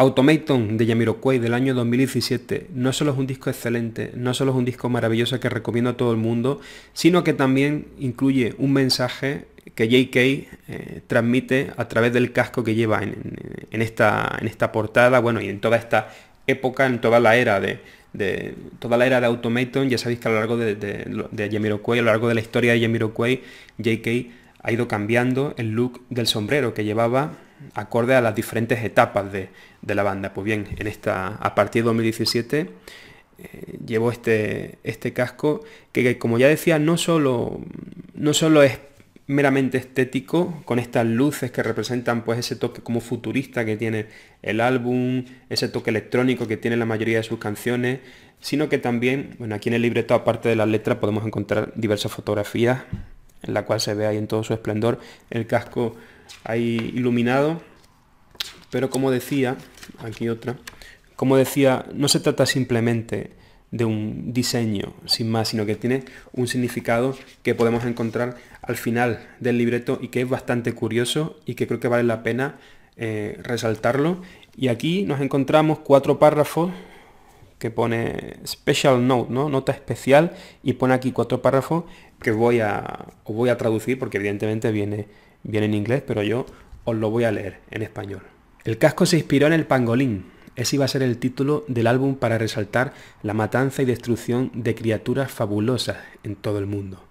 Automaton de Yamiroquai del año 2017 no solo es un disco excelente, no solo es un disco maravilloso que recomiendo a todo el mundo, sino que también incluye un mensaje que JK eh, transmite a través del casco que lleva en, esta, en esta portada, bueno, y en toda esta época, en toda la era de, toda la era de Automaton, ya sabéis que a lo largo de, de, de a lo largo de la historia de Yamiroquai, JK ha ido cambiando el look del sombrero que llevaba acorde a las diferentes etapas de, la banda. Pues bien, en esta, a partir de 2017 eh, llevo este, este casco que, como ya decía, no solo, no es meramente estético, con estas luces que representan pues ese toque como futurista que tiene el álbum, ese toque electrónico que tiene la mayoría de sus canciones, sino que también, bueno, aquí en el libreto, aparte de las letras, podemos encontrar diversas fotografías en la cual se ve ahí en todo su esplendor el casco ahí iluminado. Pero como decía, aquí otra, como decía, no se trata simplemente de un diseño sin más, sino que tiene un significado que podemos encontrar al final del libreto y que es bastante curioso y que creo que vale la pena eh, resaltarlo. Y aquí nos encontramos cuatro párrafos que pone special note, ¿no? Nota especial y pone aquí cuatro párrafos que voy a, os voy a traducir porque evidentemente viene, viene en inglés, pero yo os lo voy a leer en español. El casco se inspiró en el pangolín. Ese iba a ser el título del álbum para resaltar la matanza y destrucción de criaturas fabulosas en todo el mundo.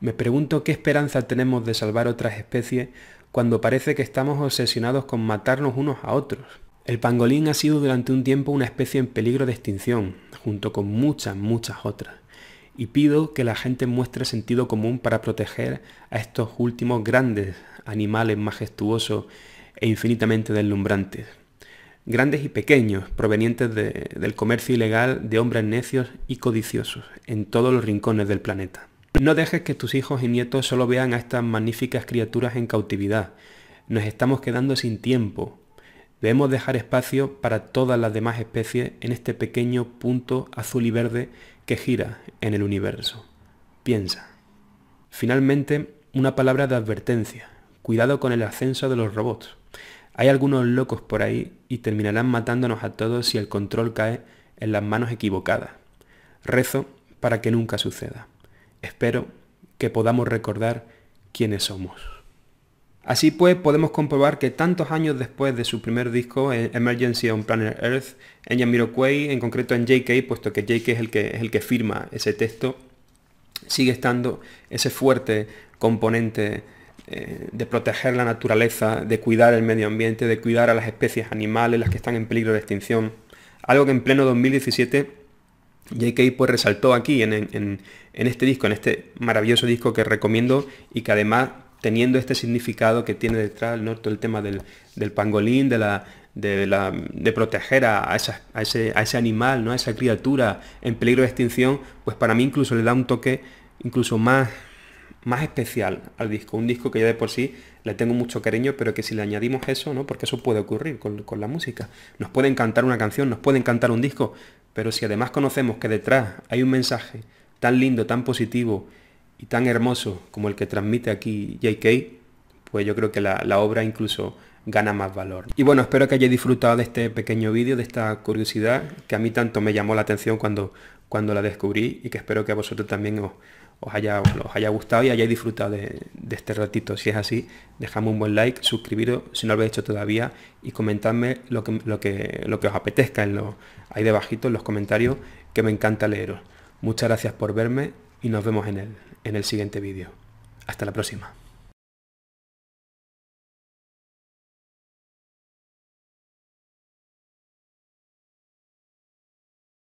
Me pregunto qué esperanza tenemos de salvar otras especies cuando parece que estamos obsesionados con matarnos unos a otros. El pangolín ha sido durante un tiempo una especie en peligro de extinción, junto con muchas, muchas otras, y pido que la gente muestre sentido común para proteger a estos últimos grandes animales majestuosos e infinitamente deslumbrantes. Grandes y pequeños, provenientes del comercio ilegal de hombres necios y codiciosos en todos los rincones del planeta. No dejes que tus hijos y nietos solo vean a estas magníficas criaturas en cautividad. Nos estamos quedando sin tiempo, Debemos dejar espacio para todas las demás especies en este pequeño punto azul y verde que gira en el universo. Piensa. Finalmente, una palabra de advertencia. Cuidado con el ascenso de los robots. Hay algunos locos por ahí y terminarán matándonos a todos si el control cae en las manos equivocadas. Rezo para que nunca suceda. Espero que podamos recordar quiénes somos. Así pues, podemos comprobar que tantos años después de su primer disco, eh, Emergency on Planet Earth, en Jamiroquai, en concreto en JK, puesto que JK es el que, es el que firma ese texto, sigue estando ese fuerte componente eh, de proteger la naturaleza, de cuidar el medio ambiente, de cuidar a las especies animales, las que están en peligro de extinción. Algo que en pleno 2017 J.K. pues resaltó aquí en, en, este disco, en este maravilloso disco que recomiendo y que además teniendo este significado que tiene detrás ¿no? todo el tema del, pangolín, de la, de, proteger a, a, ese, animal, ¿no? a esa criatura en peligro de extinción, pues para mí incluso le da un toque incluso más, más especial al disco. Un disco que ya de por sí le tengo mucho cariño, pero que si le añadimos eso, ¿no? porque eso puede ocurrir con, con la música. Nos puede encantar una canción, nos puede encantar un disco, pero si además conocemos que detrás hay un mensaje tan lindo, tan positivo, y tan hermoso como el que transmite aquí JK, pues yo creo que la, obra incluso gana más valor. Y bueno, espero que hayáis disfrutado de este pequeño vídeo, de esta curiosidad que a mí tanto me llamó la atención cuando, cuando la descubrí y que espero que a vosotros también os, os haya, gustado y hayáis disfrutado de, este ratito. Si es así, dejadme un buen like, suscribiros si no lo habéis hecho todavía y comentadme lo que, lo que, os apetezca en los, ahí debajito en los comentarios, que me encanta leeros. Muchas gracias por verme y nos vemos en el, en el siguiente vídeo. Hasta la próxima.